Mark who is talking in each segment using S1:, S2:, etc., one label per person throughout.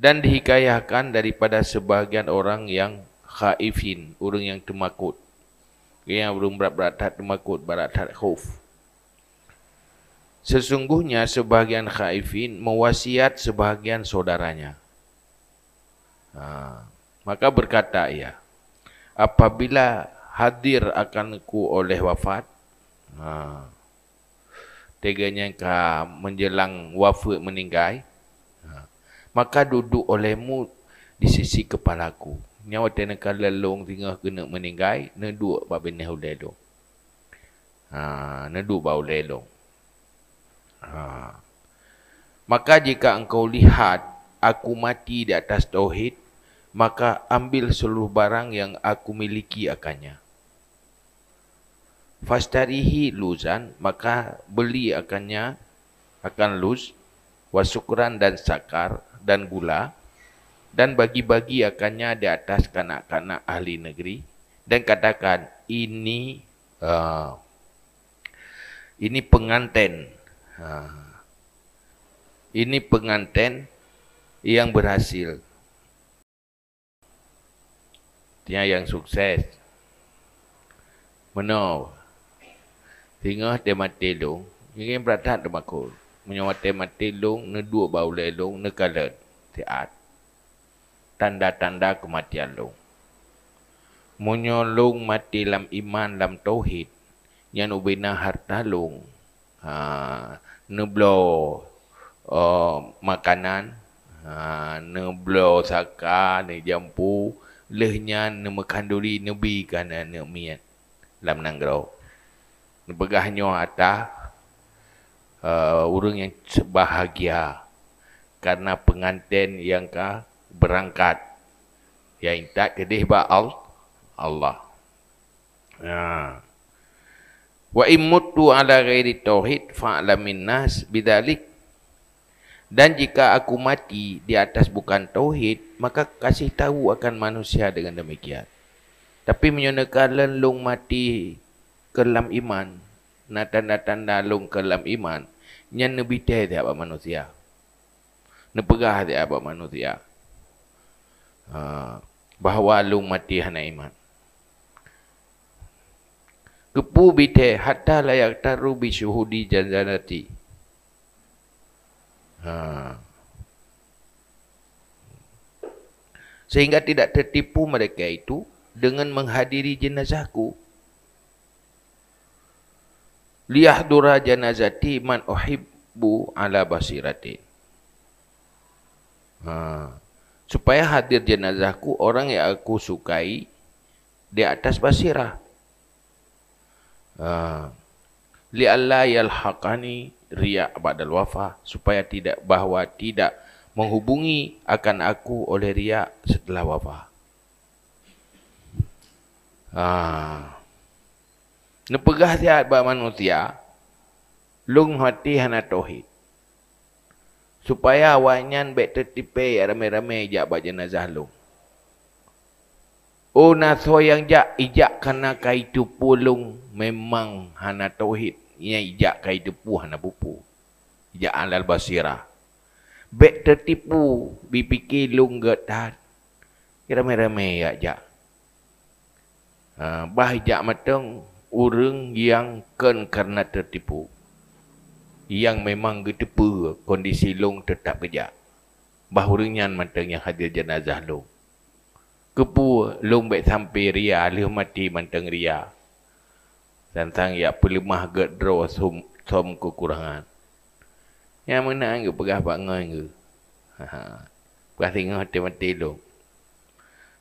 S1: dan dihikayahkan daripada sebahagian orang yang khaifin, orang yang temakut. Yang belum berat-berat tak temakut, berat tak khuf. Sesungguhnya sebahagian khaifin mewasiat sebahagian saudaranya. Ha. maka berkata ia, apabila hadir akan ku oleh wafat, ha. teganya menjelang wafat meninggai. Maka duduk olehmu di sisi kepalaku. Nyawa tena kala long tengah kena meninggai, neduk bab ini hulai long. Ha, neduk bau long. Ha. Maka jika engkau lihat aku mati di atas tauhid, maka ambil seluruh barang yang aku miliki akannya. Fastarihi luzan, maka beli akannya akan luz, wasukran dan sakar, dan gula dan bagi-bagi akannya di atas kanak-kanak ahli negeri dan katakan ini uh, ini pengantin uh, ini pengantin yang berhasil dia yang sukses menau tengah tematik dong ingin berat tak makul Menyo mati-mati long ne dua bau le long ne kala tiat. Tanda-tanda kematian long. Menyo long mati lam iman lam tauhid. Yan ubina harta long. Ha ne blo uh, makanan ha ne blo saka ne jampu lehnya ne makanduri nebi kana ne miat lam nanggro. Ne begahnyo atah uh, orang yang bahagia karena pengantin yang ka berangkat yang tak kedih ba Allah. Ya. Wa immutu ala ghairi tauhid fa min nas bidzalik. Dan jika aku mati di atas bukan tauhid, maka kasih tahu akan manusia dengan demikian. Tapi menyenakan lelung mati kelam iman, na tanda-tanda lung kelam iman, yang nebitai dia apa manusia. Nepegah dia apa manusia. Uh, bahawa lu mati hana iman. Kepu bite hatta layak taru bi syuhudi ha. Sehingga tidak tertipu mereka itu dengan menghadiri jenazahku liyahdura janazati man uhibbu ala basiratin. Ha. Supaya hadir jenazahku orang yang aku sukai di atas basirah. Ha. Li'alla yalhaqani riya' ba'dal wafa. Supaya tidak bahawa tidak menghubungi akan aku oleh riya' setelah wafa. Ha. Nepegah sihat buat manusia, lung hati hana tohid. Supaya wanyan bek tertipe ya, ramai ramai ijak buat jenazah lung. Oh naso yang jak ijak kena kaitu pulung memang hana tohid. Ia ijak kaitu pu hana pupu. Ijak alal basira. Bek tertipu bipiki lung getat. Ya, ramai ramai ijak. Ya, uh, ha, bah ijak matung orang yang kan karena tertipu yang memang gedepa kondisi long tetap kejak bahurunyan mantengnya hadir jenazah long kepu long baik sampai ria alih mati manteng ria tentang ya pelemah get draw som som kekurangan yang mana anggap pegah pak ngoi ke ha, ha. tengah mati long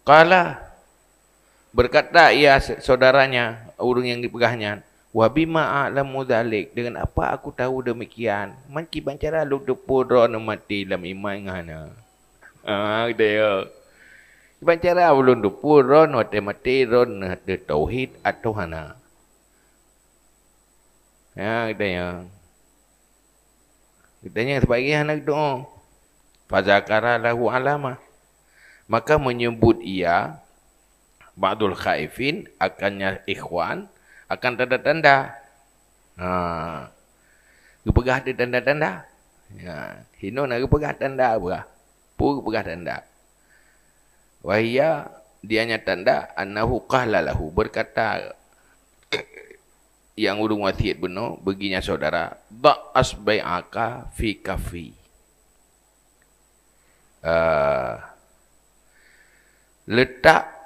S1: kala berkata ia ya, saudaranya urung yang dipegahnya wa bima a'lamu dhalik dengan apa aku tahu demikian man ki bancara lu de pura nu mati dalam iman ngana ah dia ki ya. bancara lu de pura nu mati ron de tauhid atau hana ha, ya dia yang sebagai anak doa. Fazakara lahu alama. Maka menyebut ia ba'dul khaifin akannya ikhwan akan tanda-tanda. Ha. Gepegah ada tanda-tanda. Ya, hino nak gepegah tanda apa? Pur gepegah tanda. Wahia dianya tanda annahu qahlalahu berkata yang urung wasiat beno beginya saudara ba asbaika fi kafi. Uh, letak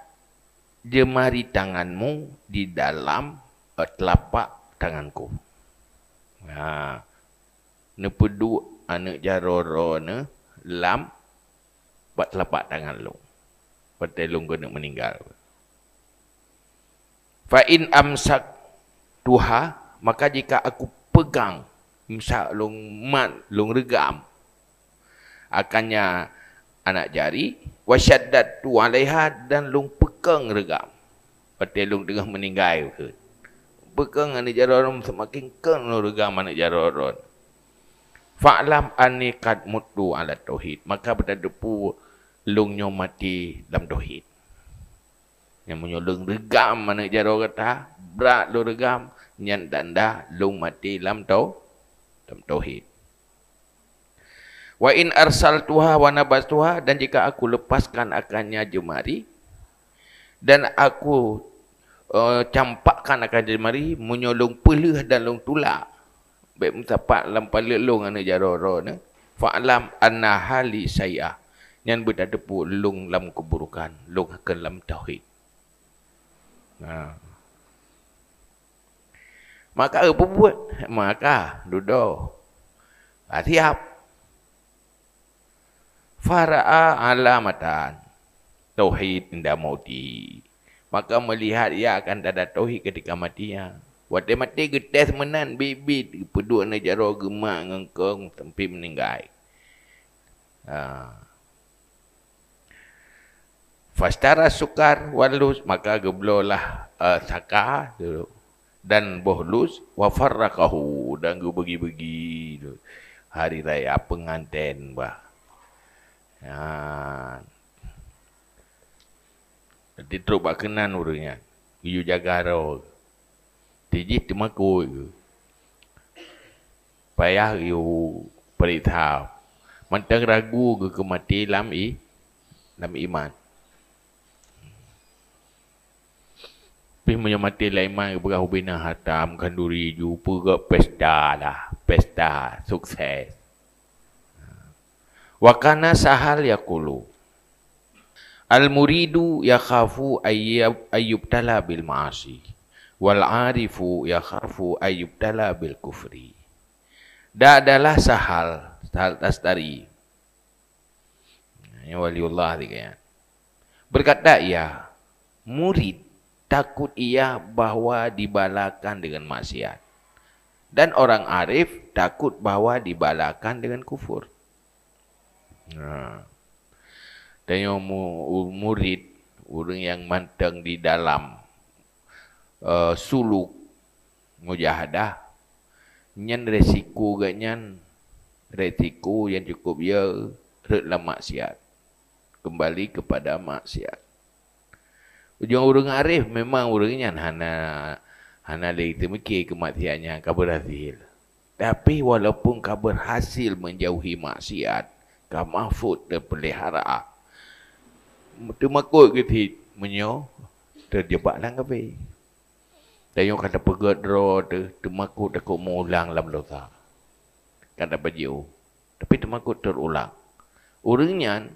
S1: jemari tanganmu di dalam uh, telapak tanganku. Ha. Ne pedu anak jaroro ne lam buat telapak tangan lu. Pertai lu kena meninggal. Fa in amsak tuha maka jika aku pegang misal lu mat lu regam akannya anak jari wasyaddat tu alaiha dan lu bekeng regam. Petelung tengah meninggal ke. Bekeng anak jarorun semakin keng lo regam anak jarorun. Fa'lam ani kad mutu ala tauhid. Maka pada depu lung nyo mati dalam tauhid. Yang munyo lung regam anak jaror kata, berat lo regam nyan tanda lung mati dalam tau dalam tauhid. Wa in arsal tuha wana nabas tuha dan jika aku lepaskan akannya jumari dan aku uh, campakkan akan jemari menyolong peluh dan long tulak baik mencapat dalam pala long ana jaro-ro ne fa'lam anna hali sayya nyan beta depu long lam keburukan long akan lam tauhid ha maka apa buat maka duduk ha, siap fara'a alamatan tauhid inda mauti. Maka melihat ia akan dadah tauhid ketika mati ia. Ya. Waktu mati ke test menan bibit peduk na jaro gemak dengan kau sampai meninggal. Ha. Fastara sukar walus maka geblolah uh, saka dulu dan bohlus wa farraqahu dan gu bagi-bagi hari raya penganten bah. Ha. Nanti teruk buat kenan orangnya. Kuyu jaga roh. Tiji cuma kuy. Payah yu perithau. Mantang ragu ke kemati lam i. Lam iman. Pih punya mati lah iman ke pegah hubina hatam kanduri ju, ke pesta lah. Pesta. Sukses. Wakana sahal yakulu. kulu. Al-muridu yakhafu ayyubtala bil ma'asi Wal-arifu yakhafu ayyubtala bil kufri Da adalah sahal Sahal tastari Ini ya, waliullah dikaya Berkata ya Murid takut ia bahwa dibalakan dengan maksiat Dan orang arif takut bahawa dibalakan dengan kufur Nah ha tanya murid orang yang manteng di dalam uh, suluk mujahadah nyen resiko ga nyen retiko yang cukup ya rek rut maksiat kembali kepada maksiat ujung urung arif memang urung nyen hana hana le itu mikir kematiannya kabar hasil tapi walaupun kabar hasil menjauhi maksiat kamafut terpelihara. pelihara termakut ke ti menyo terjebak lang kafe. Dan yang kata pegat dro tu termakut takut mengulang lam dosa. Kada bajiu. Tapi termakut terulang. Orangnya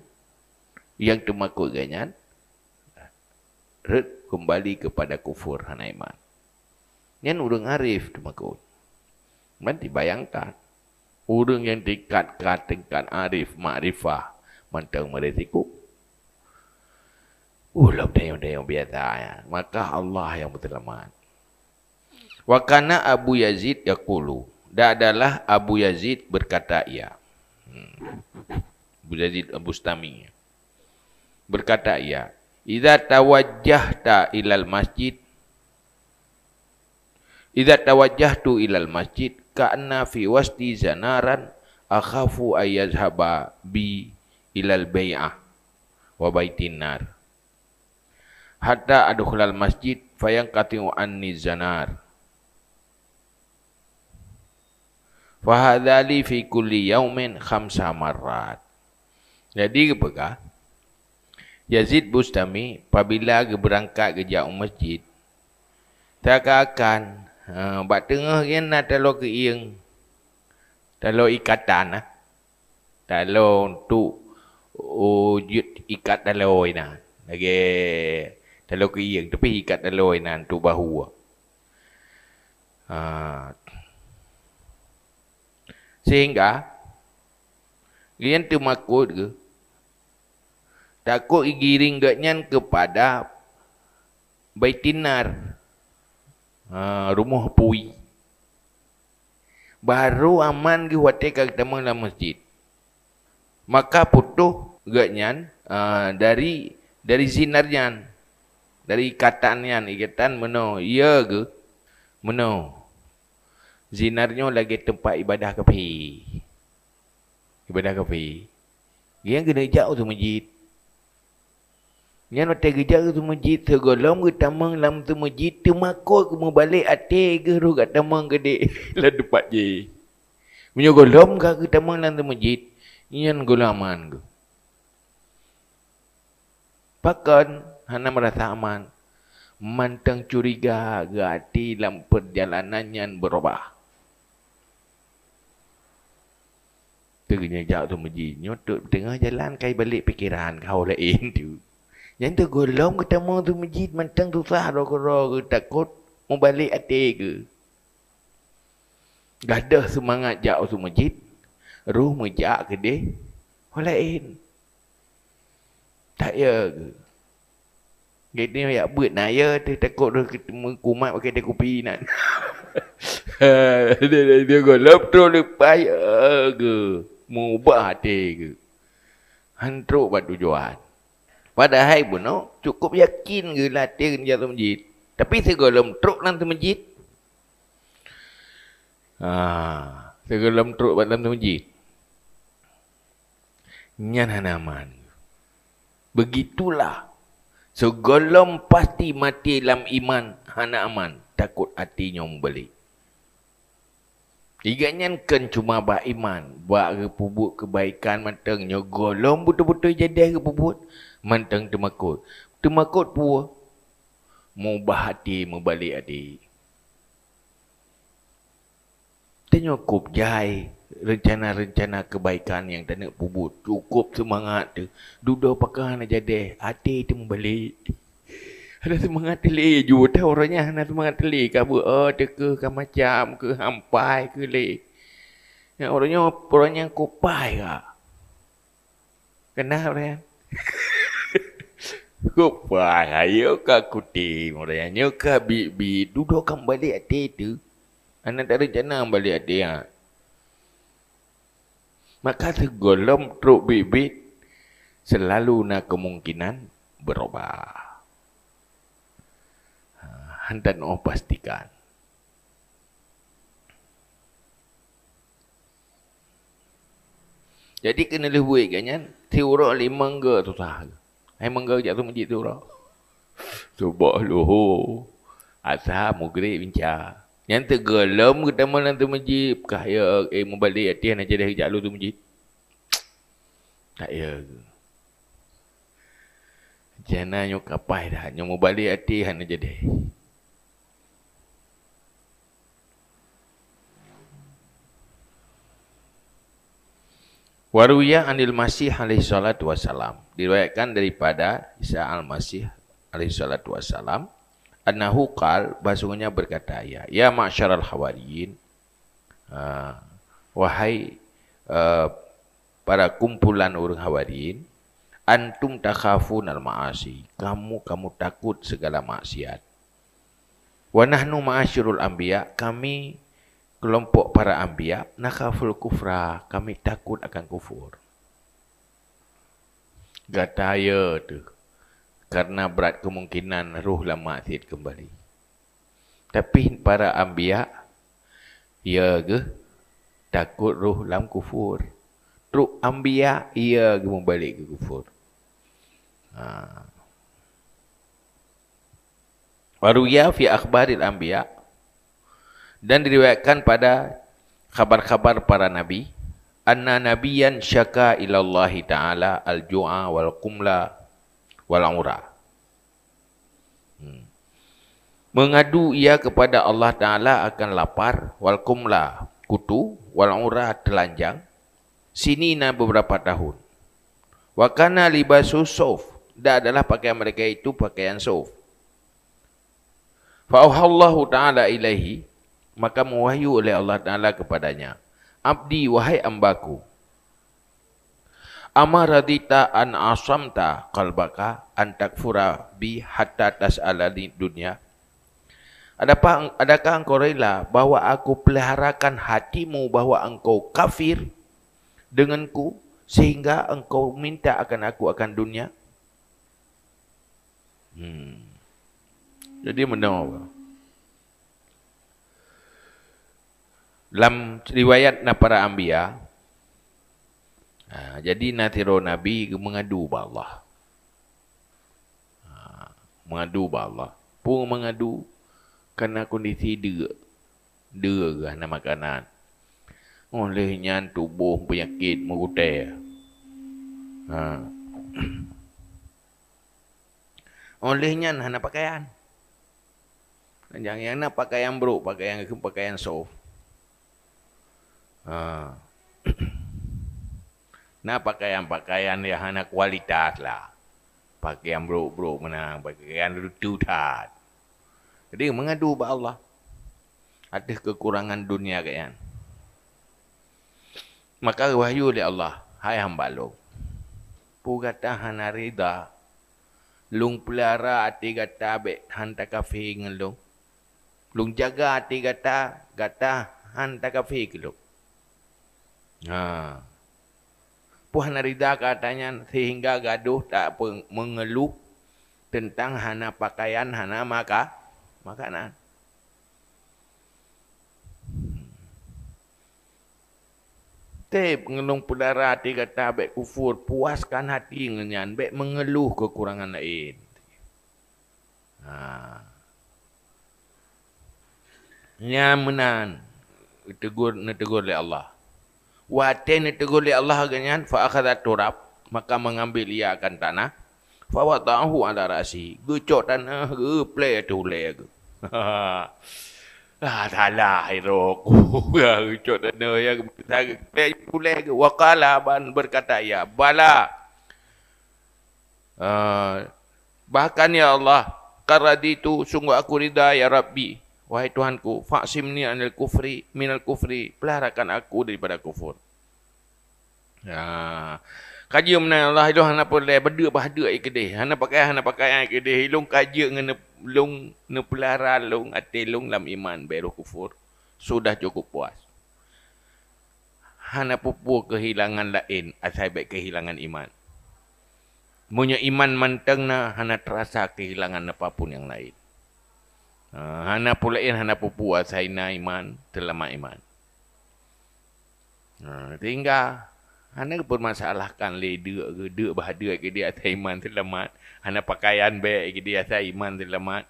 S1: yang termakut ganyan kembali kepada kufur hanaiman. Nian urung arif termakut. Nanti bayangkan urung yang dikat-kat dengan arif makrifah mantang meresiko Ulah benda yang biasa ya. Maka Allah yang berselamat. Wa kana Abu Yazid yaqulu. dah adalah Abu Yazid berkata ia. Hmm. Abu Yazid Abu Stami. Berkata ia, "Idza tawajjahta ilal masjid Idza tu ilal masjid ka'na fi wasti zanaran akhafu ayyazhaba bi ilal bayah wa nar." hatta adkhulal masjid fayanqati'u anni zanar fa hadzali fi kulli yaumin khamsa marrat jadi apa Yazid Bustami apabila berangkat ke jauh masjid tak akan ha, buat tengah kan nak telur ke iang telur ikatan lah telur untuk wujud ikat telur ini lagi ha? Ah. sehingga tu, ถ้าเราก็เอียงจะไปหีกัดอโลยนานตูบาหัวสิ่งกะเรียนตัวมากดกูตักกูอีกริงกะนั่น kepada baitinar uh, rumah pui baru aman gi huate ka ketemu la masjid maka putuh gaknyan uh, dari dari zinarnyan dari ikatan yang ikatan meno ya ke meno Zinarnyo lagi tempat ibadah kafir ibadah kafir yang kena jauh tu masjid yang mata gejar tu masjid tergolong ke tamang lam tu masjid tu mako ke mau balik ate ke ro kat tamang gede la depat je punya golom ka ke tamang lam tu masjid yang golaman ke pakan Hana merasa aman. Mantang curiga gati dalam perjalanan yang berubah. Tengah jauh tu meji. Nyotot tengah jalan kai balik fikiran kau lain eh, tu. Yang tu golong ketemu tu meji. Mantang tu sah rogo ke takut. Mau balik hati ke. Gada semangat jauh tu meji. Ruh mejak ke deh. Kau lain. Eh, tak ya ke. Kereta ni banyak bird nak ya Dia takut dia kumat pakai dia kopi nak Dia dia dia go Lepto dia payah ke Mubah hati ke Hantuk buat tujuan Padahal pun no, cukup yakin ke latih ke jatuh masjid. Tapi segolong truk dalam tu masjid. Ah, ha, segolong truk dalam tu masjid. Nyan hanaman. Begitulah So golom pasti mati dalam iman hana aman takut hatinya membeli. Tiganya kan cuma bak iman, bak repubut kebaikan mantengnya golong betul-betul jadi repubut manteng temakut. Temakut pua mubah hati balik hati. Tanya kup jahe rencana-rencana kebaikan yang tak nak bubut. Cukup semangat tu. Duduk pakai nak jadi. Hati tu membalik. Ada semangat tu leh. Juta orangnya ada semangat tu leh. Kamu oh, teka kan macam ke hampai ke leh. Ya, orangnya orangnya kupai ke. Kenal orang Kupai. Ayo kak kutim orangnya. Nyo kak bibi. Duduk kan balik hati tu. Anak tak rencana balik hati ha. Maka tergolong truk bibit selalu nak kemungkinan berubah. Hantan oh pastikan. Jadi kena lebih kan ya. Tiura lima ke tu sah. Hai mangga jak tu majid tiura. Sebab luhur. Asal mugrib bincang. Yang tergelam ke taman lantai kah ya, eh membalik hati yang ajar dari jalur tu masjid. Tak ya ke. Jangan nyok kapai dah. Nyok membalik hati yang ajar dari. Waruya anil masih alaih salatu wassalam. Diriwayatkan daripada Isa al-Masih alaih salatu wassalam annahu qal bahasanya berkata ya ya masyaral hawariyin uh, ha, wahai uh, para kumpulan orang hawariyin antum takhafun al maasi kamu kamu takut segala maksiat wanahnu nahnu ma'asyirul kami kelompok para anbiya nakhaful kufra kami takut akan kufur kata ya tu Karena berat kemungkinan ruh lama sid kembali. Tapi para ambia ya ke takut ruh lam kufur. Ruh ambia ya ke balik ke kufur. Ha. Waruya fi akhbaril ambia dan diriwayatkan pada khabar-khabar para nabi anna nabiyan syaka ila taala al-ju'a wal qumla wal'ura. Hmm. Mengadu ia kepada Allah Ta'ala akan lapar, wal'kumla kutu, wal'ura telanjang, sini na beberapa tahun. Wakana kana libasu sof, dan adalah pakaian mereka itu pakaian sof. Fa'uhallahu ta'ala ilaihi, maka mewahyu oleh Allah Ta'ala kepadanya, Abdi wahai ambaku, amaradita an asamta kalbaka an takfura bi hatta atas di dunia adakah adakah engkau rela bahwa aku peliharakan hatimu bahwa engkau kafir denganku sehingga engkau minta akan aku akan dunia hmm. jadi menawa dalam riwayat para ambiyah Ha, jadi Nathiro Nabi mengadu pada Allah. Ha, mengadu pada Allah. Pun mengadu kerana kondisi dia. Dia lah nak makanan. Olehnya tubuh penyakit merutai. Ha. Olehnya nak pakaian. Jangan yang nak pakaian bro, pakaian pakaian soft. Ha. Nah pakaian-pakaian yang hana kualitas lah. Pakaian bro-bro menang. Pakaian lututat. Jadi mengadu kepada Allah. Ada kekurangan dunia ke yang. Maka wahyu oleh Allah. Hai hamba lo. Pugata hana rida. Lung pelihara hati gata abek hanta kafe dengan lo. Lung jaga hati gata gata hanta kafe ke lo. Haa. Puan Narida katanya sehingga gaduh tak mengeluh tentang hana pakaian, hana maka, makanan. Tep ngelung pudara hati kata baik kufur puaskan hati ngenyan baik mengeluh kekurangan lain. Ha. Nyamunan tegur netegur oleh Allah wa tani tuguli Allah ganyan fa akhadha turab maka mengambil ia akan tanah fa wata'ahu ala rasi gucok tanah eh, ge play tu le ge ah dalah hidup ya gucok tanah eh, ya tag play pula ge wa qala ban berkata ya bala ah, bahkan ya Allah karaditu sungguh aku rida ya rabbi Wahai Tuhanku, faksimni anil kufri, minal kufri, pelarakan aku daripada kufur. Ya. Kaji menang Allah, itu hana pun leh, berdua bahadua ikedih. Hana pakai, hana pakai ikedih. Ilung kaji dengan lung, ne pelara lung, ati lung lam iman, beruh kufur. Sudah cukup puas. Hana pupu kehilangan lain, asai baik kehilangan iman. Punya iman mantang na, hana terasa kehilangan apapun yang lain. Ha, hana pulain hana pupua saya na iman telama iman. Ha, tinggal. Hana bermasalahkan leder ke dek bahada ke dia atas iman terlemat. Hana pakaian baik ke dia atas iman terlemat.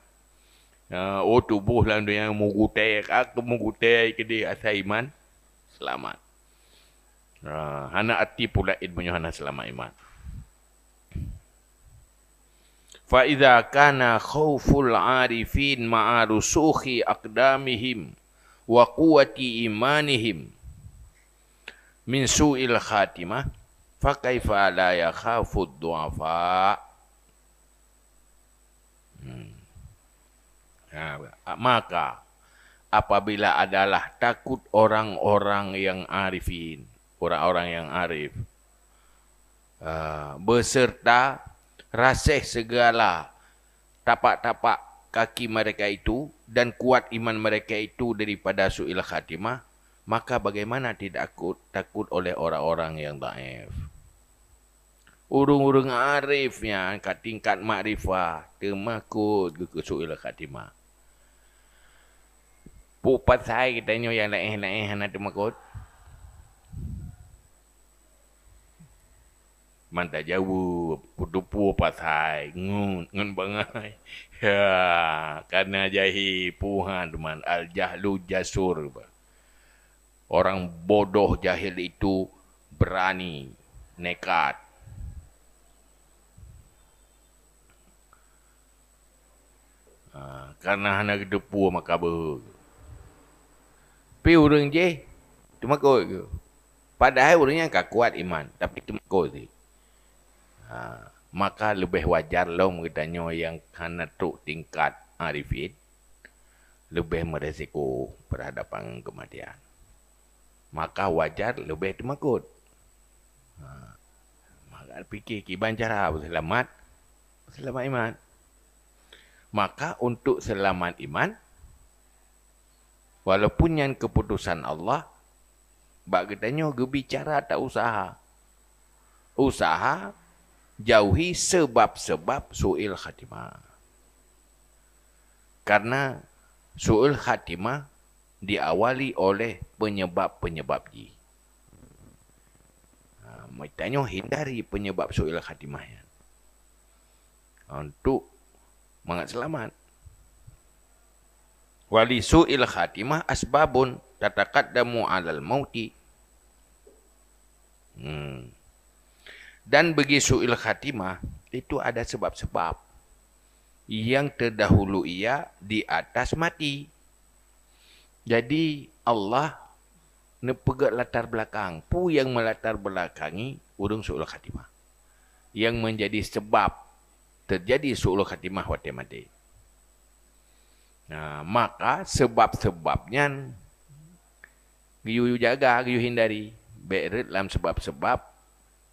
S1: Uh, ha, oh tubuh lah dia yang mugutai aku mugutai ke dia atas iman. Selamat. Uh, hana ati pula punya hana selamat iman fa idza kana khauful arifin ma'a rusukhi aqdamihim wa quwwati imanihim min su'il khatimah fa kaifa la yakhafu du'afa hmm. ya, maka apabila adalah takut orang-orang yang arifin orang-orang yang arif uh, ah, beserta rasih segala tapak-tapak kaki mereka itu dan kuat iman mereka itu daripada su'il khatimah, maka bagaimana tidak takut, takut oleh orang-orang yang daif? Urung-urung arifnya ke tingkat makrifah, termakut ke su'il khatimah. Pupat saya kita nyo yang lain-lain hana termakut. mantak jauh kudupu pasai ngun ngun ya karena jahi puhan man al jasur orang bodoh jahil itu berani nekat ha, karena hana kudupu maka ber pi urang je cuma kau padahal urangnya kakuat iman tapi cuma kau sih Ha, maka lebih wajar lo lah mengatanya yang kena tu tingkat arifin ha, lebih meresiko berhadapan kematian. Maka wajar lebih demakut. Ha, maka fikir kiban cara selamat, selamat iman. Maka untuk selamat iman, walaupun yang keputusan Allah, bagitanya kita nyo tak usaha. Usaha jauhi sebab-sebab su'il khatimah. Karena su'il khatimah diawali oleh penyebab-penyebab ji. Ha, Maitanya hindari penyebab su'il khatimah. Ya? Ha, untuk mengat selamat. Wali su'il khatimah asbabun tatakaddamu alal mauti. Hmm dan bagi su'il khatimah itu ada sebab-sebab yang terdahulu ia di atas mati. Jadi Allah nepegat latar belakang. Pu yang melatar belakangi urung suil khatimah. Yang menjadi sebab terjadi suil khatimah wa temati. Nah, maka sebab-sebabnya giyu jaga, giyu hindari. Berit dalam sebab-sebab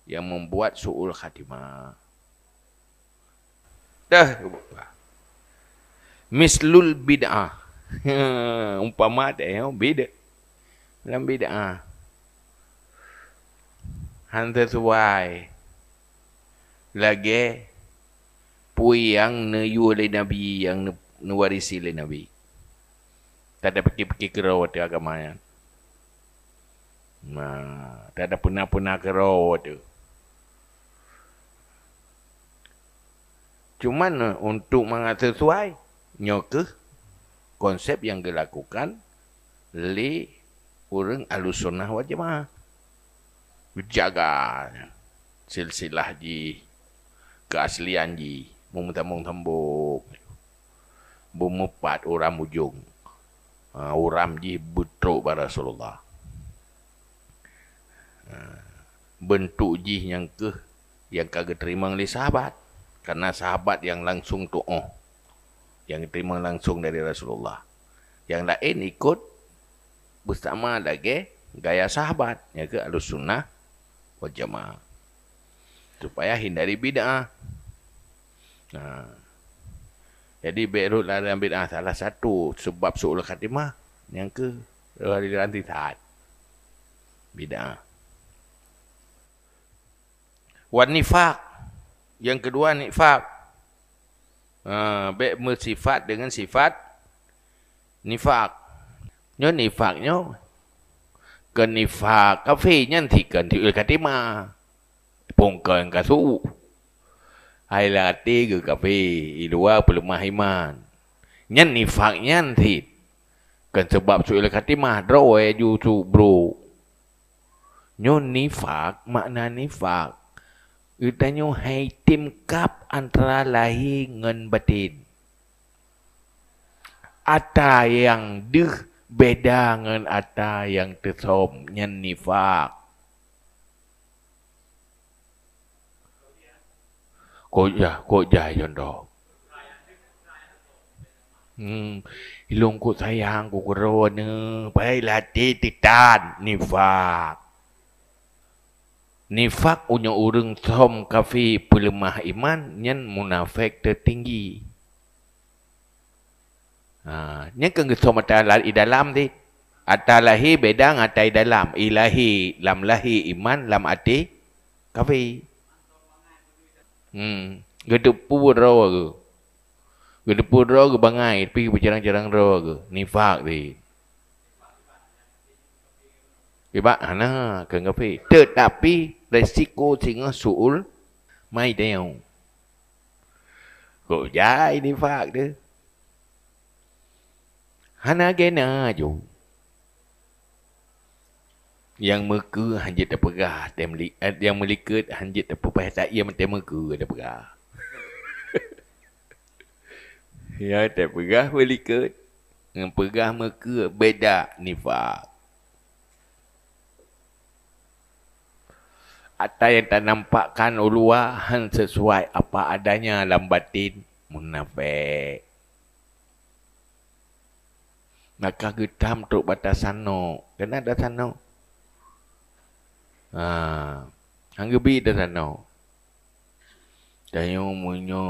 S1: yang membuat su'ul khatimah. Dah. Mislul bid'ah. Umpama tak ya, eh, oh, beda. Dalam bid'ah. And that's Lagi. Pui yang ne oleh Nabi, yang ne warisi oleh Nabi. Tak ada pergi-pergi kerawat di yang. Nah, tak ada pernah-pernah kerawat tu. Agamanya. Cuma eh, untuk mengatasi nyoke konsep yang dilakukan li orang alus wajah, wa Jaga silsilah di keaslian di memutamung tembok. Bumupat orang ujung. Uh, uram ji betul pada Rasulullah. Uh, bentuk ji yang ke yang kagak terima oleh sahabat. Karena sahabat yang langsung tu'uh. Oh, yang terima langsung dari Rasulullah. Yang lain ikut bersama lagi gaya sahabat. Ya ke? Alus sunnah wa Supaya hindari bid'ah. Nah. Jadi berut lah dalam bid'ah salah satu sebab su'ul khatimah. Yang ke? Rahli ranti saat. Bid'ah. Wan nifak. Yang kedua nifak. Ha, uh, bersifat dengan sifat nifak. Nyo nifak nyo. Kan nifak kafe nyan tikan di katima. Pongkan kasu. Hai la ti ke kafe i dua pulumah iman. Nyan nifak nyan tit. Kan sebab su ila katima drawe ju su bro. Nyo nifak makna nifak. อุตันยูให้ติมกับอันตรายาฮ้เงินบัดินอัตาอย่างดึกเบดาเงินอัตาอย่างตสมยันนิฟากกโอยากโอยายนดอหลงกูสายางกูกรนึงไปละตีติดตานนิฟาก nifak unya urung som kafi pelemah iman nyen munafik tertinggi. Ha, nyen kang som atala i dalam di atalahi bedang atai dalam ilahi lam lahi iman lam ati kafi. Hmm, gedu pur ro ke. Gedu pur ro ke bangai pi bercerang-cerang ro ke. Nifak di. Ibak ana ha, kang kafi. Tetapi resiko singa suul mai deu. Kau jai ni fak dia. Hana gena jo. Yang meke hanjit terperah. Temli, eh, yang melikut hanjit terperah. Tak ia mati meke terperah. ya terperah melikut. Yang perah meke beda nifak. Atau yang tak nampakkan uluah sesuai apa adanya dalam batin Munafik Maka getam untuk batas sano, Kenapa ada sana? Ha. Han gebi ada sana Dan yang punya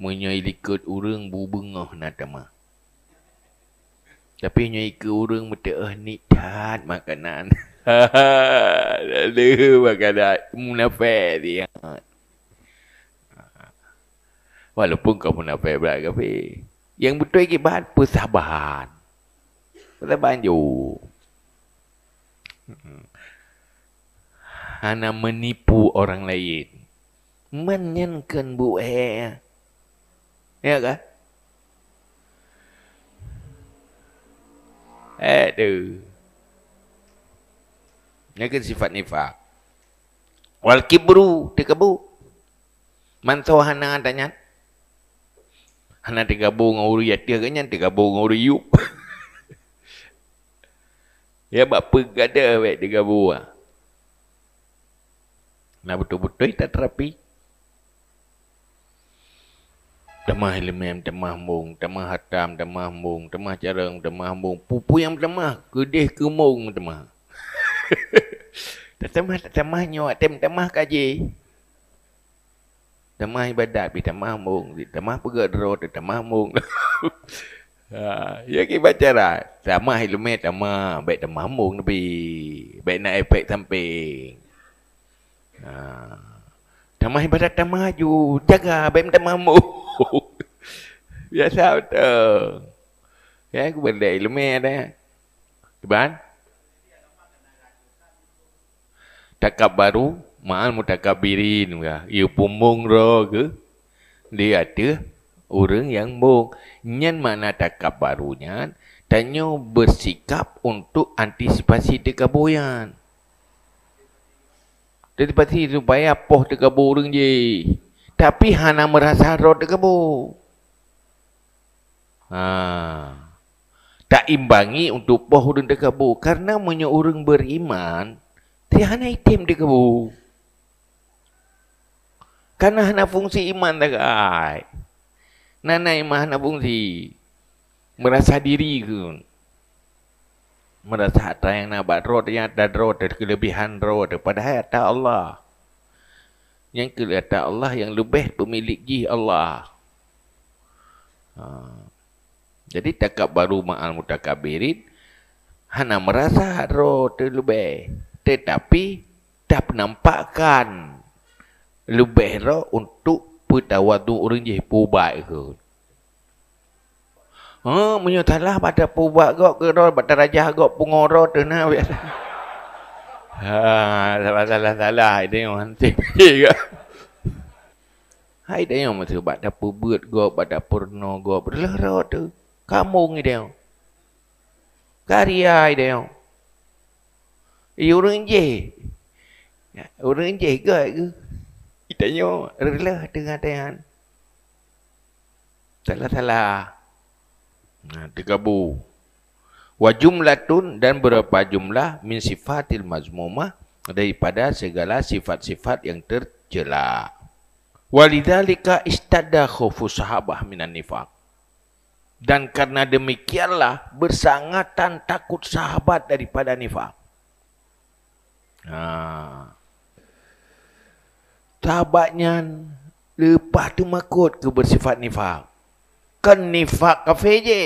S1: Punya ilikut orang bubengah nak temah tapi nyai ke orang mesti eh ni tahan makanan. Aduh makanan munafik dia. Ha. Walaupun kau munafik berat kafe. Yang betul lagi bahan persahabahan. Persahabahan jauh. Hana menipu orang lain. Menyenkan buah. Ya kah? Aduh. Ini kan sifat nifak. Wal kibru dikebu. Man tahu hana tanya. Hana digabung dengan orang yatir kan yang digabung dengan orang yuk. ya, apa kata awak digabung? Nah, betul-betul kita terapi. Demah elemen, demah mung, demah hatam, demah mung, demah jarang, demah mung. Pupu yang demah, gedih ke mung demah. Demah tak demah nyawa, tem demah kaji. Demah ibadat, bi demah mung, demah pegak derot, di demah mung. Ha, ya, ke baca lah. Demah elemen, demah, baik demah mung lebih. Baik naik efek samping. Haa. Tamah ibadat tamah ju. Jaga baik tamah mu. Biasa betul. Ya, aku benda ilmu ada. Tuan. Takap baru. Mahal mudah kabirin, birin. Ya. Ia pumbung roh ke. Dia ada orang yang bong. Nyan mana takap barunya. Tanya bersikap untuk antisipasi dekaboyan. Dia tiba-tiba tu bayar poh dia kebo orang je. Tapi hana merasa roh dia kebo. Ha. Tak imbangi untuk poh orang dia kebo. Karena punya orang beriman, dia hana item dia kebo. Karena hana fungsi iman tak kai. Nana iman hana fungsi. Merasa diri kun. Ke merasa tayang nak buat road yang ada road ada kelebihan road padahal ada Allah yang kelihatan Allah yang lebih pemilik pemiliki Allah ha. jadi takab baru ma'al mutakabirin hana merasa road lebih tetapi dah penampakkan lebih road untuk pertawadu orang yang pubat Oh, ha, punya talah pada pubak gok ke ro pada raja gok pungoro tu na. Ha, salah salah ide yang nanti. Ha, ide yang mesti pada pubut gok pada porno gok berlero tu. Kamu ngi deo. Karya ide yang. Ye urang je. Urang je gok ke. Ide yang rela dengan tehan. Salah salah. Nah, tergabu. Wa jumlatun dan berapa jumlah min sifatil mazmumah daripada segala sifat-sifat yang tercela. Walidhalika istada khufu sahabah minan nifak. Dan karena demikianlah bersangatan takut sahabat daripada nifak. Nah. Sahabatnya lepas tu makut ke bersifat nifak kan nifak kafe je.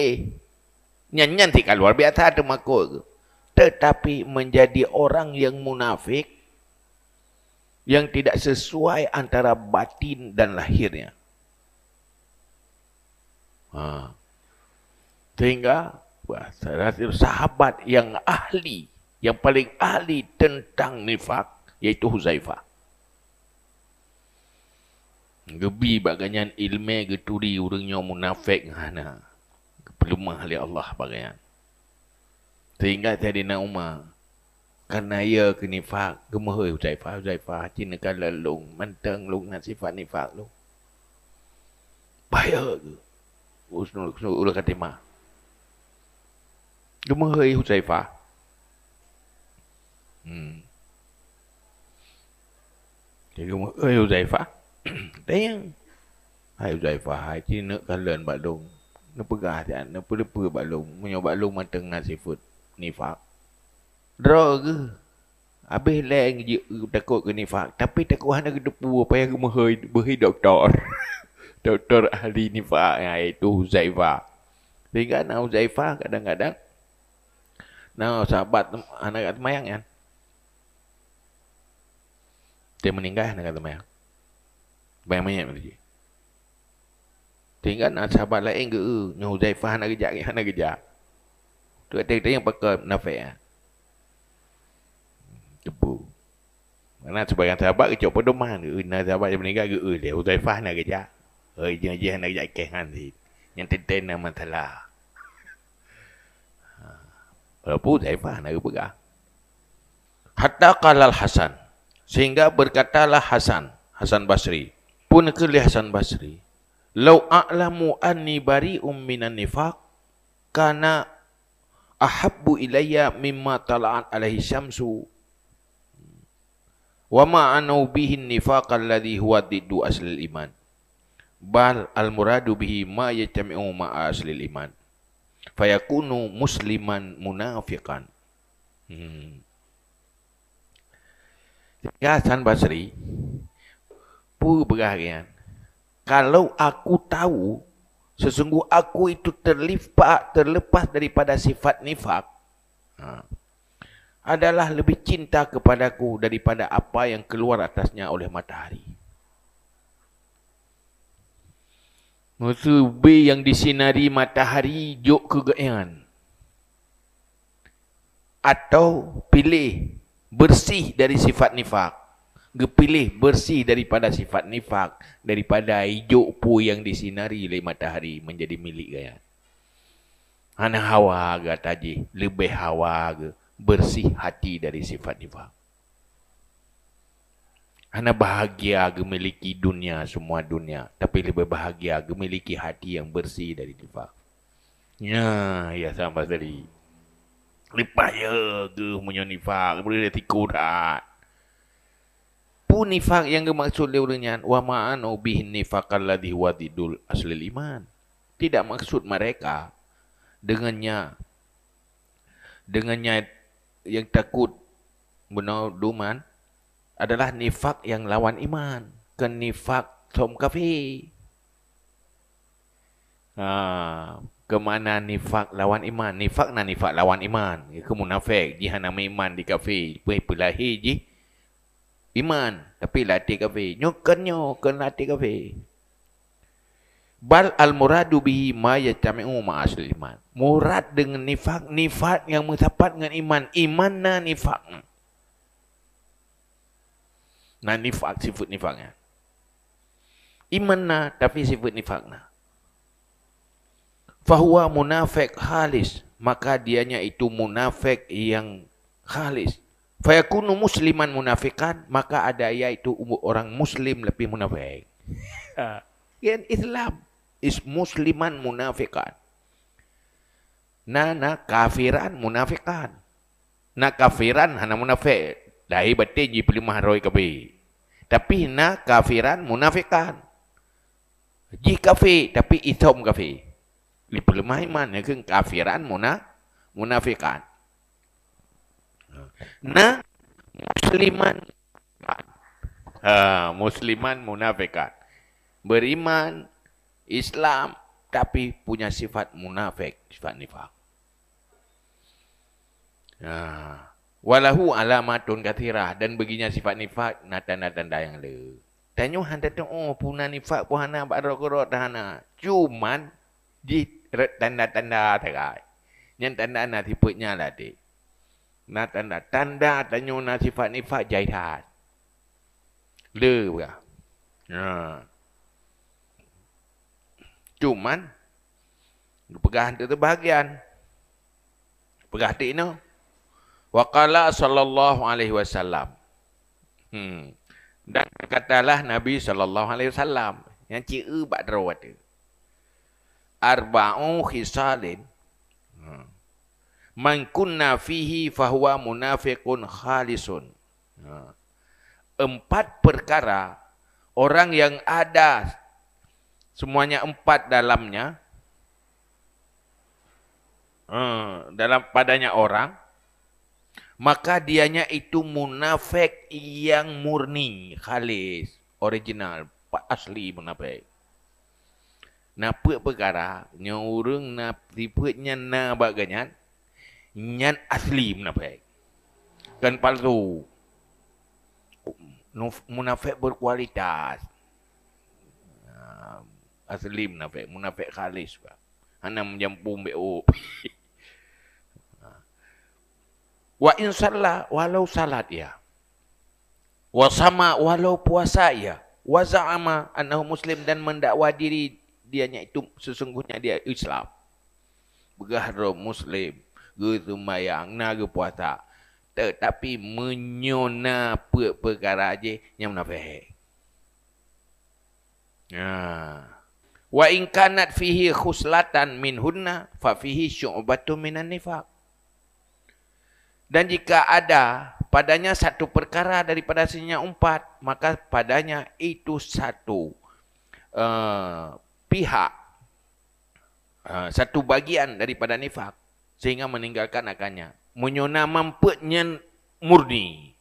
S1: Nyanyian tika luar biasa ada makul. Tetapi menjadi orang yang munafik, yang tidak sesuai antara batin dan lahirnya. Ha. Sehingga wah, sahabat yang ahli, yang paling ahli tentang nifak, yaitu Huzaifah. Gebi baganyan ilme geturi urangnya munafik ngana. Pelumah li Allah baganyan. Sehingga saya di nak umar. Karena ia ke nifak. Gemahui Huzaifah. Huzaifah. Cina kala lung. Menteng lung. Nak sifat nifak lung. Bahaya ke? Usnul. Ula katima. Gemahui Huzaifah. Hmm. Dia gemahui Huzaifah. Tanya. Hai Uzaifah, hai cik nak kalan Pak Long. Nak pegah dia, nak pelepa Pak Long. Menyok Pak Long matang nasi food. Nifak. Draw ke? Habis lain je takut ke nifak. Tapi takut hana ke depu apa yang kemah beri doktor. doktor ahli nifak yang itu Uzaifah. Sehingga nak Uzaifah kadang-kadang. Nah, sahabat anak kat mayang kan. Dia meninggal anak kat mayang banyak macam tu, Tengok nak kan, ah, sahabat lain ke? Eh, Ni Huzaifah nak kejap, nak kejap. Tu kata-kata yang pakai nafek lah. Tepu. Karena sebagian sahabat kecok pedoman ke? Eh, nak sahabat yang meninggal ke? Eh, dia Huzaifah nak kejap. jangan haji nak kejap kehan si. Yang tertentu nama telah. Walaupun ha. Huzaifah nak buka? Hatta kalal Hasan. Sehingga berkatalah Hasan. Hasan Basri pun ke li Basri lau a'lamu anni bari'um minan nifaq kana ahabbu ilayya mimma tala'at alaihi syamsu wa ma anau bihin nifaq alladhi huwa diddu aslil iman bal al muradu bihi ma yajtami'u ma aslil iman fayakunu musliman munafiqan hmm. Ya Hasan Basri apa berharian. Kalau aku tahu, sesungguhnya aku itu terlipat, terlepas daripada sifat nifak, ha, adalah lebih cinta kepadaku daripada apa yang keluar atasnya oleh matahari. Itu B yang disinari matahari jok kegayaan. Atau pilih bersih dari sifat nifak gepilih bersih daripada sifat nifak daripada hijau pu yang disinari oleh matahari menjadi milik gaya ana hawa ga taji lebih hawa ga bersih hati dari sifat nifak Anak bahagia gemiliki dunia semua dunia tapi lebih bahagia gemiliki hati yang bersih dari nifak ya ya sama tadi lipah ya ge munyo nifak boleh dia tikurat pu nifak yang dimaksud di urinya wa ma'anu bih nifakal ladhi wadidul asli iman tidak maksud mereka dengannya dengannya yang takut benar duman adalah nifak yang lawan iman ha, ke nifak som kafe ha, kemana nifak lawan iman nifak na nifak lawan iman ke munafik jihana iman di kafe pelahi jih iman tapi latih kafe nyukannya ke latih kafe bal al muradu bihi ma yatami'u ma asl iman murad dengan nifak nifak yang mencapat dengan iman iman na nifak na nifak sifat nifaknya iman na tapi sifat nifaknya fahuwa munafek halis maka dianya itu munafek yang halis Fayakunu musliman munafikan Maka ada ayat itu orang muslim lebih munafik ah. Yang Islam Is musliman munafikan Nana kafiran munafikan Na kafiran hana munafik Dahi bati jipli maharoi kabi Tapi na kafiran munafikan Ji kafi tapi itom kafi Lipli maiman ya kan? Kafiran munafikan na musliman ha, musliman munafikat beriman Islam tapi punya sifat munafik sifat nifak ha. walahu alamatun kathirah dan beginya sifat nifak tanda-tanda yang le Tanya han tu oh puna nifak puhana barokoro tahana cuman di tanda-tanda tegai yang tanda-tanda tipunya lah dik นาตันดาตันดาตันโยนาสิฟะนิฟะใจธาตลื้อเปล่าจุ่มมันดูเปกาตัวตัวบางอย่างเปกาตินะวกาลาสัลลัลลอฮุอะลัยฮิวะสัลลัมดันกตาลานบีสัลลัลลอฮุอะลัยฮิวะสัลลัมยังจีอือบัตรวัตอัรบะอุคิซาลิน man kunna fihi fahuwa munafiqun khalisun ha. empat perkara orang yang ada semuanya empat dalamnya ha, dalam padanya orang maka dianya itu munafik yang murni khalis original asli munafik Napa perkara nyurung na tipe nya na baganyan Nyan asli munafik. Kan palsu. Munafik berkualitas. Ah, asli munafik. Munafik khalis. Hanya menjampu mbak Wa insalla walau salat ya. Wa sama walau puasa ya. Wa za'ama anahu muslim dan mendakwa diri dianya itu sesungguhnya dia Islam. Begahro muslim ke sembahyang nak ke puasa tetapi menyona perkara aje yang munafik ha wa in kanat fihi khuslatan min hunna fa fihi syu'batu minan nifaq dan jika ada padanya satu perkara daripada sinya empat maka padanya itu satu uh, pihak uh, satu bagian daripada nifak sehingga meninggalkan akannya. Menyona mampetnya murni.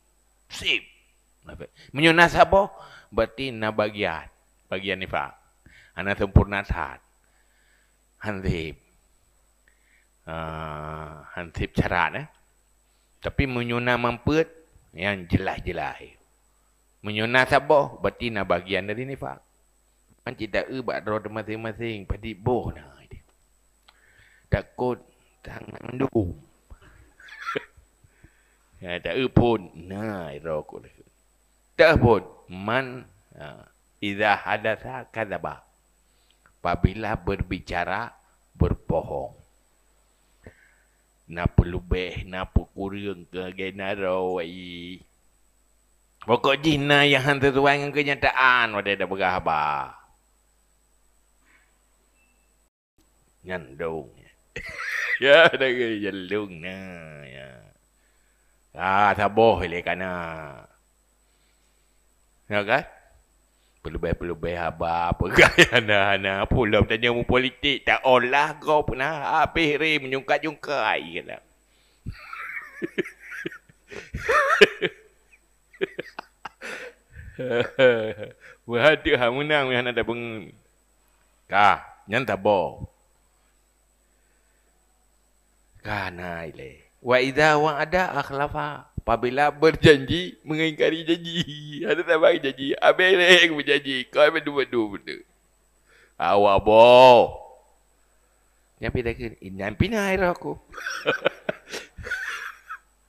S1: Sip. Menyona siapa? Berarti na bagian. Bagian ni Pak. Ana sempurna sahat. hantip Uh, ah, cara syarat. Eh? Tapi menyona mampet yang jelas-jelas. Menyona siapa? Berarti na bagian dari ni Pak. Man cita'u masing-masing. Padi boh na. Takut. ทางมันดูแต่อือพูดน่าอิรอกุลแต่พูดมันอิดะฮัดะซาคาดะบะ ya, ha, Apabila berbicara berbohong. Napa lubeh, napa kurang ke generawai. Pokok jina yang hantar tuan dengan kenyataan pada ada berkahabar. Ngandung. Ya, tak ke jelung na. Ya. Ah, taboh le kana. Ya kan? Perlu bayar perlu bayar haba apa kaya na na pulau tanya mu politik tak olah kau pernah habis re menyungkat jungkai kata. Wahdi hamunang yang ada bung. Kah, yang tak Kana ile. Wa idza wa ada akhlafa. Apabila berjanji mengingkari janji. Ada tak bagi janji. Abe ile berjanji. Kau ambil dua-dua benda. Awa bo. Yang pindah ke Inan pindah air aku.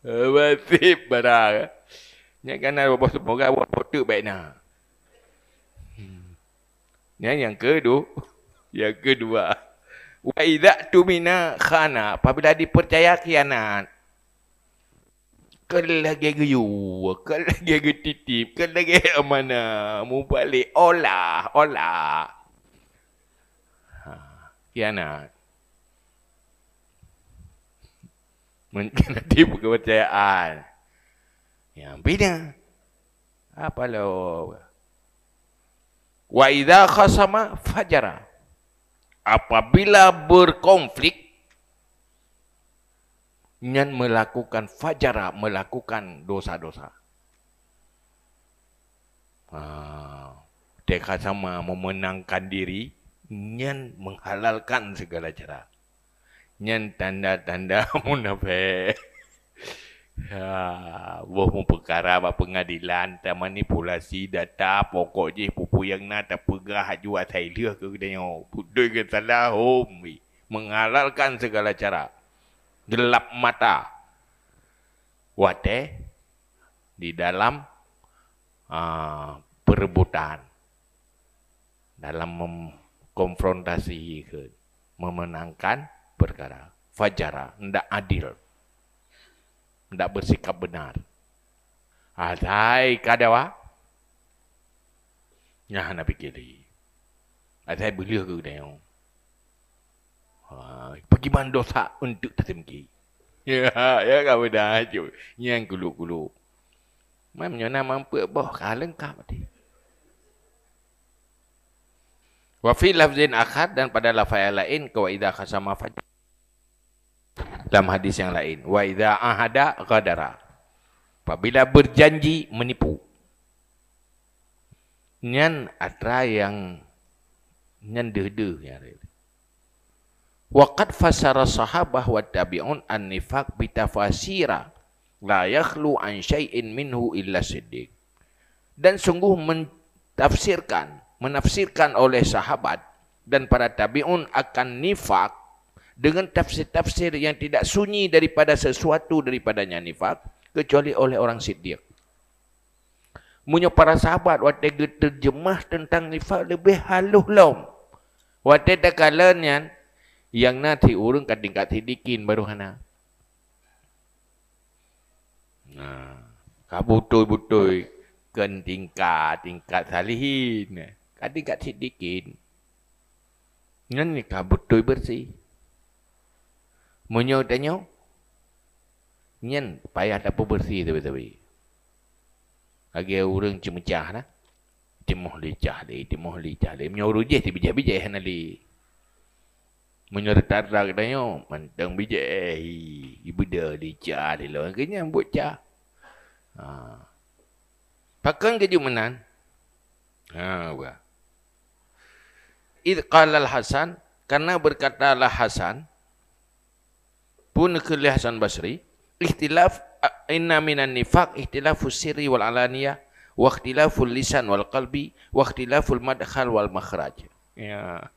S1: Masih barang. Yang bapak bawa semoga bawa potuk baik nak. Hmm. Yang yang kedua, yang kedua wa idza tumina khana apabila dipercaya khianat kala gegeyu kala gege titip kala ge mana mu balik olah olah ha khianat mungkin tipu kepercayaan yang bina apa lo wa idza khasama fajara apabila berkonflik nyan melakukan fajara melakukan dosa-dosa ha deka sama memenangkan diri nyan menghalalkan segala cara nyan tanda-tanda munafik Ha, buah pun perkara buat pengadilan tak manipulasi data pokok je pupu yang nak tak pegah jual Thailand ke kita tengok putih ke salah home menghalalkan segala cara gelap mata wate eh? di dalam aa, ha, perebutan dalam memkonfrontasi ke memenangkan perkara fajara tidak adil tidak bersikap benar. Adai kada wa. Ya, nah nabi kiri. Adai beliau ke dia. Ah, pergi dosa untuk tertinggi. Ya, ya kau benar aja. Yang gulu-gulu. Mem nyana mampu boh kaleng kau tadi. Wa fi lafzin akhad dan pada lafaz lain kau idza khasama fajr dalam hadis yang lain wa idza ahada ghadara apabila berjanji menipu nyan atra yang nyan dehdeh ya Waqad fasara sahabah wa tabi'un an-nifaq bitafasira la yakhlu an syai'in minhu illa siddiq. Dan sungguh menafsirkan, menafsirkan oleh sahabat dan para tabi'un akan nifak dengan tafsir-tafsir yang tidak sunyi daripada sesuatu daripadanya nifak kecuali oleh orang siddiq munyo para sahabat waktu dia terjemah tentang nifak lebih halus lom waktu dia kalanya yang nanti urung kat tingkat sidikin baru hana nah kabutoi-butoi ken tingkat tingkat salihin kat tingkat sidikin Nen ni kabut tu bersih. Menyo tanyo. Nyen payah tak bersih tapi-tapi. Agi orang cemecah lah. Timoh licah li, timoh licah li. Menyo rujih si bijak-bijak hana li. Menyo retara katanya, mantang bijak. Ibu dah licah li eh, lah. Kenyan buat cah. Ha. Pakan keju menan. Ha, buah. Idh qalal Hasan, karena berkatalah Hasan, pun ke Hasan Basri ikhtilaf inna minan nifaq ikhtilafus sirri wal alaniya wa ikhtilaful lisan wal qalbi wa ikhtilaful madkhal wal makhraj ya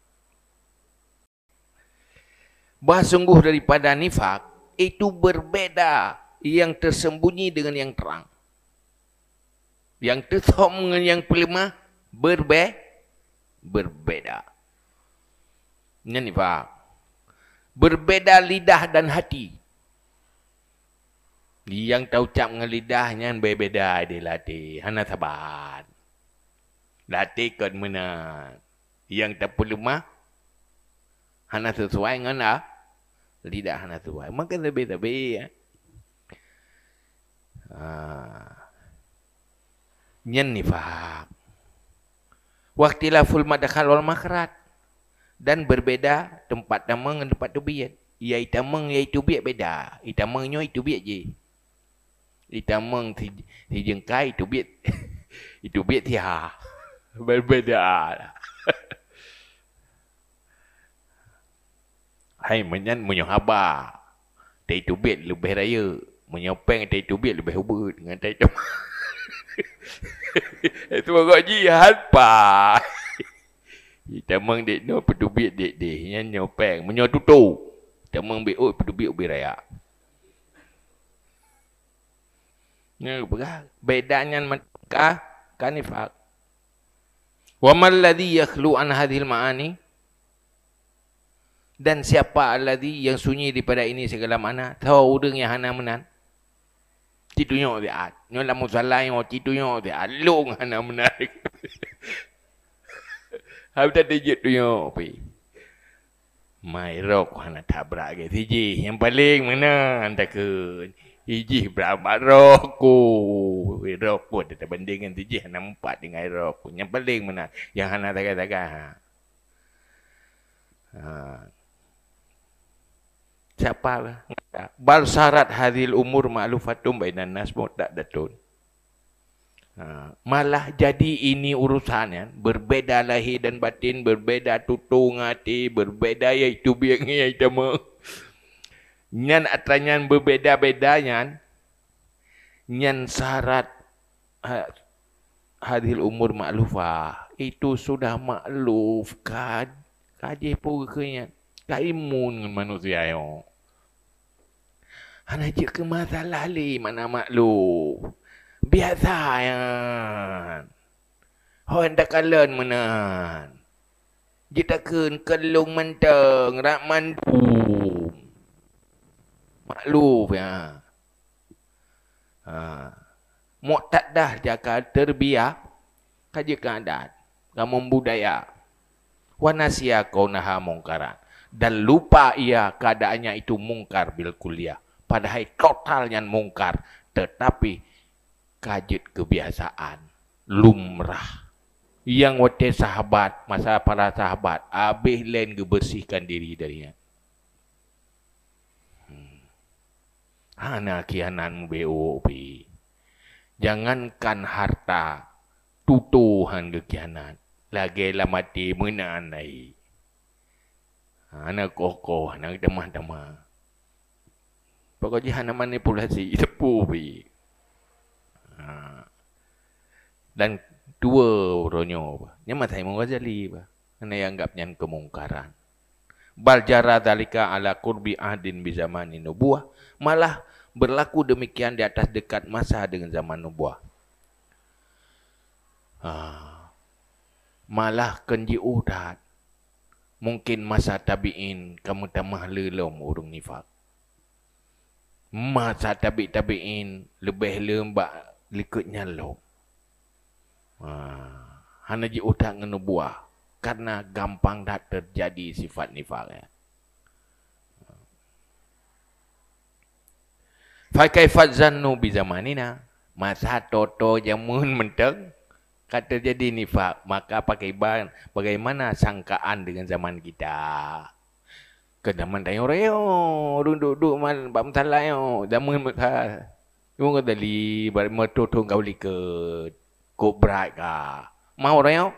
S1: bah sungguh daripada nifaq itu berbeda yang tersembunyi dengan yang terang yang tersom dengan yang pelima berbe berbeda ini nifaq berbeda lidah dan hati. Yang tahu cap dengan lidah yang berbeda dia latih. Hana sabar. Latih kot mana. Yang tak perlu mah. Hana sesuai dengan lah Lidah hana sesuai. Maka lebih-lebih. Ya. Ha. Yang ni faham. Waktilah ful madakhal wal makrat dan berbeda tempat nama dengan tempat tu biat. Ia itameng ia itu biat beda. Itameng nyo itu biat je. Itameng si, si jengkai itu biat. itu biat si ha. Berbeda. Lah. Hai menyan menyo haba. Te itu biat lebih raya. Menyo peng te itu biat lebih hubut dengan te itu. Itu bagi hanpa. Hahaha. Temang dek no pedubit dek de nya nyo peng menyo tutu. Temang be oi pedubit be raya. Nya bega bedanya mereka kanifak. Wa man ladzi yakhlu an hadhil maani? Dan siapa alladhi yang sunyi daripada ini segala mana? Tahu udeng yang hana menan. Titunyo dia. Nyolam lamu salai mo titunyo dia. Lung hana menarik. Habitat digit tu yuk pi. Mai rok hana tabrak ke siji. Yang paling mana anda ke. Iji berapa rok ku. Rok pun tak banding dengan siji. Hana empat dengan rok ku. Yang paling mana. Yang hana takah-takah. Ha. ha. Siapa lah. Bal syarat hadil umur ma'lufatum bainan nas mutak datun. Ah, malah jadi ini urusan ya. Berbeda lahir dan batin, berbeda tutung hati, berbeda iaitu ya biang itu sama. Ya nyan atanyan berbeda bedanya, nyan. syarat ha, hadil umur maklufah. Itu sudah makluf kan. Kajih pun ke nyan. Kaimun manusia yang. Anak cik ke masalah mana makluf biasa yan. Oh, anda kalan mana? Kita kan kelung menteng, rak mandu. Makluf ya. Ha. Mok tak dah jaga terbiak. Kaji keadaan. Ngamun budaya. Wanasia kau naha mongkaran. Dan lupa ia keadaannya itu mungkar bil kuliah. Padahal totalnya mungkar. Tetapi kajut kebiasaan lumrah yang wate sahabat masa para sahabat abih lain gebersihkan diri darinya hmm. Hana kianan mu Jangankan harta tutuhan ke kianan. Lagi lama di mana anai. Hana kokoh, hana demah-demah. Pokoknya hana manipulasi, sepuh bih. Ha. Dan dua ronyo apa? Ni matai mung ghazali apa? yang anggap yang kemungkaran. Baljara jara dalika ala kurbi ahdin bi nubuah. Malah berlaku demikian di atas dekat masa dengan zaman nubuah. Ha. Malah kenji udat. Mungkin masa tabi'in kamu tamah lelom urung nifak. Masa tabi'in lebih lembak likut nyalo. Ha, hana ji utang ngenu buah karena gampang dah terjadi sifat nifaq. Ya. Fa kaifa zannu bi zamanina? Masa toto jamun menteng kata jadi nifaq, maka pakai bagaimana sangkaan dengan zaman kita? Kedaman dayo reo, duduk-duduk man bam talayo, zaman ha. Ibu kata li bermetu tu kau li ke kubrat ka. Mau raya?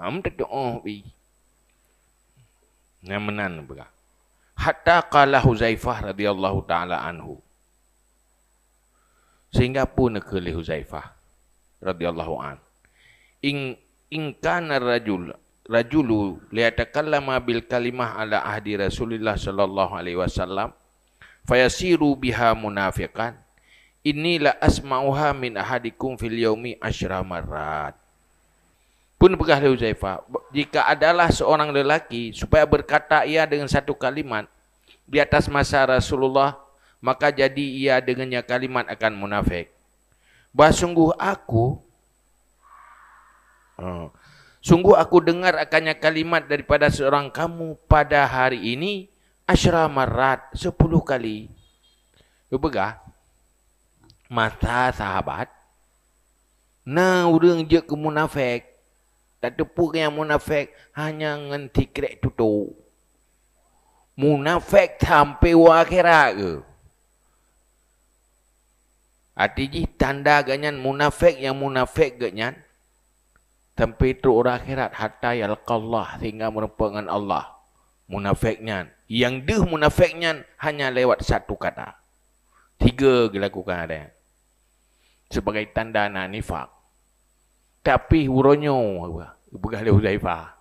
S1: Am tak oh bi. Nemenan Hatta kala Huzaifah radhiyallahu taala anhu. Sehingga pun nak Huzaifah radhiyallahu an. In in kana rajul rajulu liatakallama bil kalimah ala ahdi Rasulullah sallallahu alaihi wasallam fayasiru biha munafiqan inilah asma'uha min ahadikum fil yaumi asyra marrat pun berkah Huzaifa jika adalah seorang lelaki supaya berkata ia dengan satu kalimat di atas masa Rasulullah maka jadi ia dengannya kalimat akan munafik bah sungguh aku oh, sungguh aku dengar akannya kalimat daripada seorang kamu pada hari ini Asyara marat Sepuluh kali Lupa Mata sahabat Na urang je ke munafik Tak tepuk yang munafik Hanya ngenti kerek tutup Munafik sampai wa akhirat ke Artinya tanda ganyan munafik yang munafik ganyan sampai tu orang akhirat hatta yalqallah sehingga merupakan Allah munafiknya yang deh munafiknya hanya lewat satu kata. Tiga dilakukan ada. Sebagai tanda na nifak. Tapi uronyo apa? Ibugah le Uzaifah.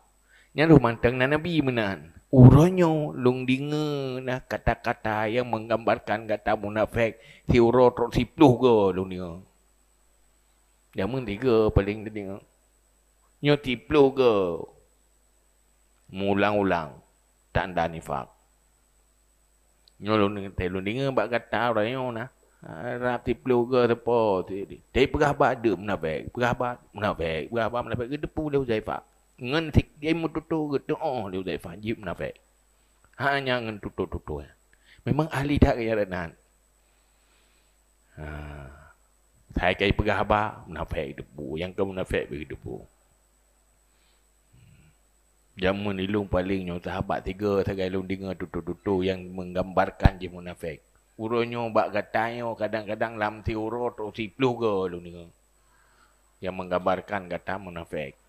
S1: Nyaruh mantang na nabi menan. Uronyo lung dinge na kata-kata yang menggambarkan kata munafik si uro trok sipluh ke lung dinge. Yang mentiga paling dia Nyo tipluh ke? Mulang-ulang. Tanda nifak. Nyo lu ning telu ning bak kata rayo na. Rap ti plu ke depo ti. Dei pegah ba de menabe. Pegah ba menabe. Pegah ba menabe ke depu leu zaifa. Ngen tik dia mu tutu ke tu oh leu zaifa ji menabe. Hanya ngen tutu tutu. Memang ahli dak ya renan. Ha. Sai kai pegah ba menabe depu. Yang ke menabe be depu. Zaman ilung palingnya sahabat tiga sahabat ilung dengar tutu-tutu yang menggambarkan je munafik. Urunya bak katanya kadang-kadang lam ti urut tu si ke ilung Yang menggambarkan kata munafik.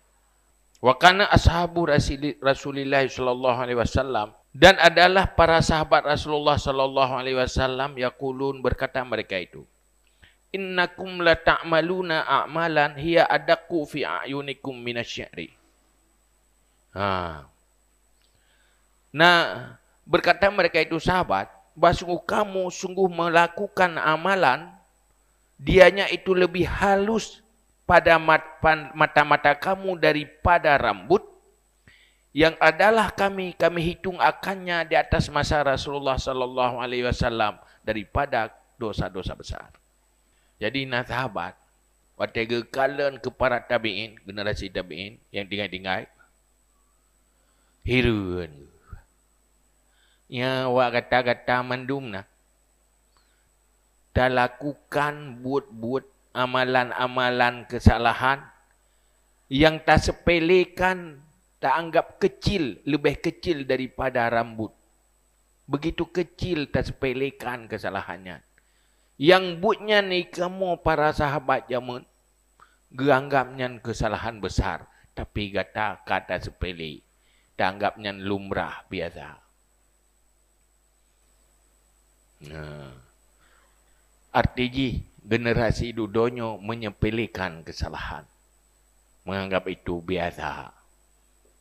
S1: Wa kana ashabu Rasulillah sallallahu alaihi wasallam dan adalah para sahabat Rasulullah sallallahu alaihi wasallam kulun berkata mereka itu. Innakum la ta'maluna a'malan hiya adaqu fi ayunikum minasy-syi'ri. Ha. Nah, berkata mereka itu sahabat, sungguh kamu sungguh melakukan amalan, dianya itu lebih halus pada mata-mata kamu daripada rambut, yang adalah kami kami hitung akannya di atas masa Rasulullah Sallallahu Alaihi Wasallam daripada dosa-dosa besar. Jadi nah nasabat, wajib kalian kepada tabiin generasi tabiin yang tinggal-tinggal, hirun. Yang awak kata-kata mandum nak, Dah lakukan buat-buat amalan-amalan kesalahan yang tak sepelekan, tak anggap kecil, lebih kecil daripada rambut. Begitu kecil tak sepelekan kesalahannya. Yang buatnya ni kamu para sahabat zaman, geranggapnya kesalahan besar. Tapi kata kata sepelek dianggapnya lumrah biasa. Nah, ha. artinya generasi dudonyo menyepelekan kesalahan, menganggap itu biasa,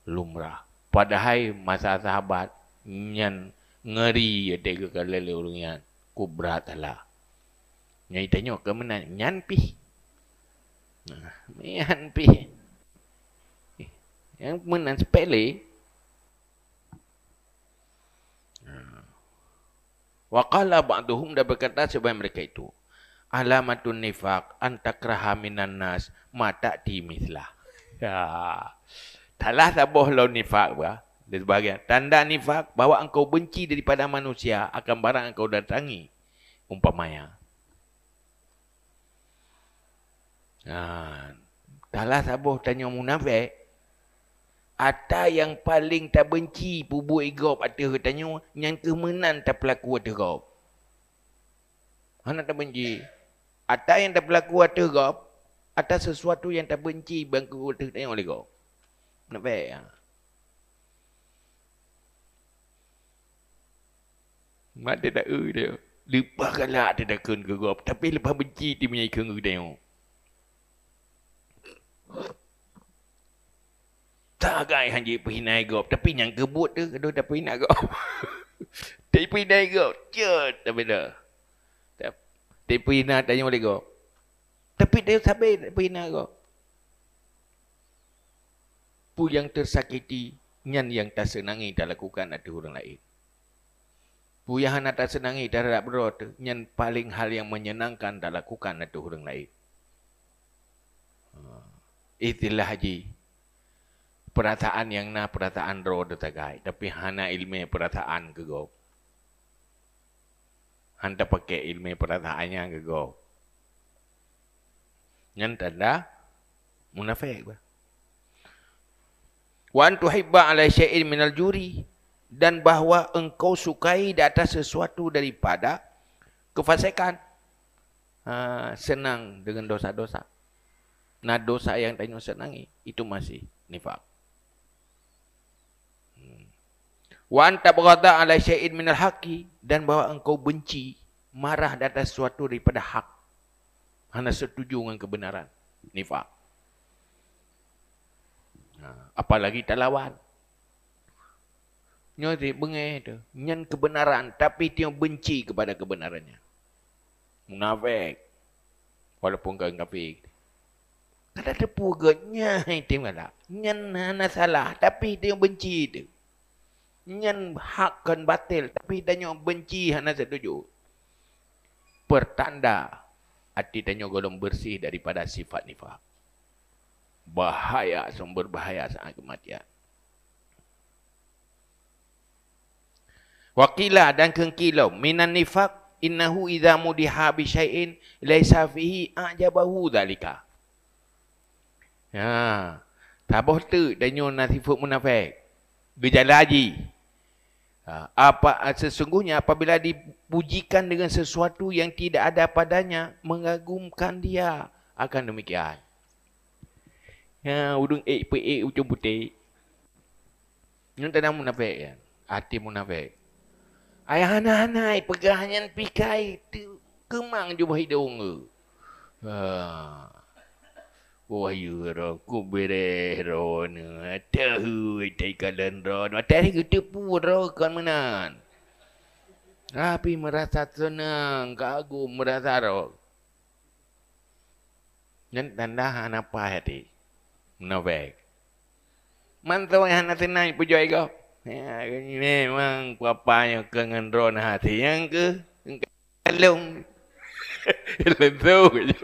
S1: lumrah. Padahal masa sahabat nyan ngeri ya tega kali leurnya kubrat lah. Nyai tanya ke mana nyan pi? Nah, nyan pi. Eh, yang menang sepele, Wa qala ba'duhum dan berkata sebab mereka itu. Alamatun nifak antakraha minan nas mata di mislah. Ya. Talah sabuh lo nifak ba. Dan sebagainya. Tanda nifak bahawa engkau benci daripada manusia akan barang engkau datangi. Umpamanya. Ha. Talah sabuh tanya munafik. Ata yang paling tak benci bubuk igop atas tanya yang kemenan tak pelaku atas gop. Mana tak benci? Ata yang tak pelaku atas gop atas sesuatu yang tak benci bangku atas yang oleh gop. Nak baik ya? Mak dia tak ada. Lepas kalah dia tak kena gop. Tapi lepas benci dia punya ikan gop tanya. Tak gay, hanya pergi naik gop. Tapi yang kebut tu. Kedua tak pergi naik gop. Tak pergi gop. Cut. Tak benda. Tapi pergi naik tanya boleh gop. Tapi dia sampai tak pergi naik gop. Pu yang tersakiti. Nyan yang tak senangi dah lakukan ada orang lain. Pu yang anak tak senangi tak ada berot. Nyan paling hal yang menyenangkan dah lakukan ada orang lain. Ha. Itulah haji perataan yang na perataan roh detagai tapi hana ilmu perataan ke go hanta pakai ilmu perataan yang ke go nyen tanda munafik ba wan tuhibba ala syai'in minal juri dan bahwa engkau sukai di atas sesuatu daripada kefasikan ha, senang dengan dosa-dosa nah dosa yang tanya senangi itu masih nifak wa anta baghadha ala syai'in min al-haqqi dan bahawa engkau benci marah atas sesuatu daripada hak hana setuju dengan kebenaran nifaq ha, apalagi tak lawan nyoti bengai tu nyen kebenaran tapi dia benci kepada kebenarannya munafik walaupun kau kafir kada tepu ke nyai tengoklah nyen hana salah tapi dia benci tu nyen hak kan batil tapi danyo benci hana setuju pertanda hati danyo golom bersih daripada sifat nifak bahaya sumber bahaya saat kematian Wakila dan kengkilo minan nifak innahu idza mudiha bi syai'in laisa fihi ajabahu zalika ha ya, tabuh tu danyo nasifuk munafik gejala aji Ha, apa ah, sesungguhnya apabila dipujikan dengan sesuatu yang tidak ada padanya mengagumkan dia akan demikian ya udung e p e ujung putih nun tanam munafik ya ati munafik ayah anak-anak pegahnya pikai tu kemang jubah hidung ha Wahyu roku bereh rona Tahu itai kalan rona Tahu itu pun rokan menan Tapi merasa senang Kagum merasa rok Dan tanda hana pahati Menobek Mantau yang hana senang Pujuh ego ya, Memang kuapanya kengan rona hati Yang ke Kalung Kalung Langsung je.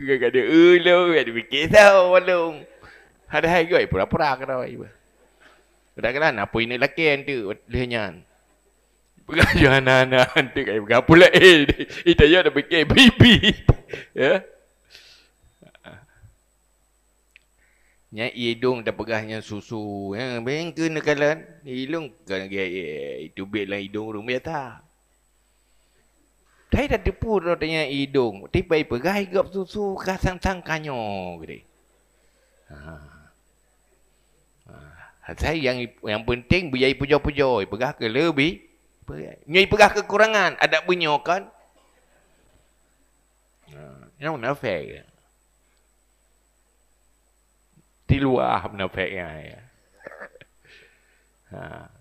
S1: Gak ada ulung, ada fikir tau walung. Ada hai gue, pura-pura lah, ke tau ibu. Kedak kena apa ini laki yang tu, lehnya. Pegajah anak-anak tu, kaya pegajah pula. Eh, itu je ada fikir, bibi. Ya. Nya hidung eh, dah pegahnya susu. Ya, bengkel nak kalan. Hidung eh, kan gaya. Itu eh, bilang hidung rumah tak. Saya dah tipu dengan hidung. Tiba-tiba, gai gop susu, kasang-sang kanyo. Gede. Ha. Saya yang yang penting, biar puja-puja. Pegah ke lebih? Nyai pegah kekurangan. Ada bunyi, kan? Ha. Ini nafek. Tiluah nafek. Ya. Ha.